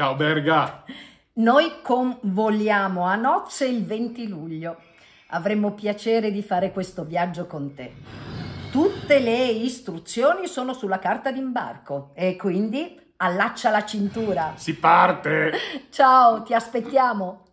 Ciao Berga! Noi convoliamo a nozze il 20 luglio. Avremmo piacere di fare questo viaggio con te. Tutte le istruzioni sono sulla carta d'imbarco e quindi allaccia la cintura. Si parte! Ciao, ti aspettiamo!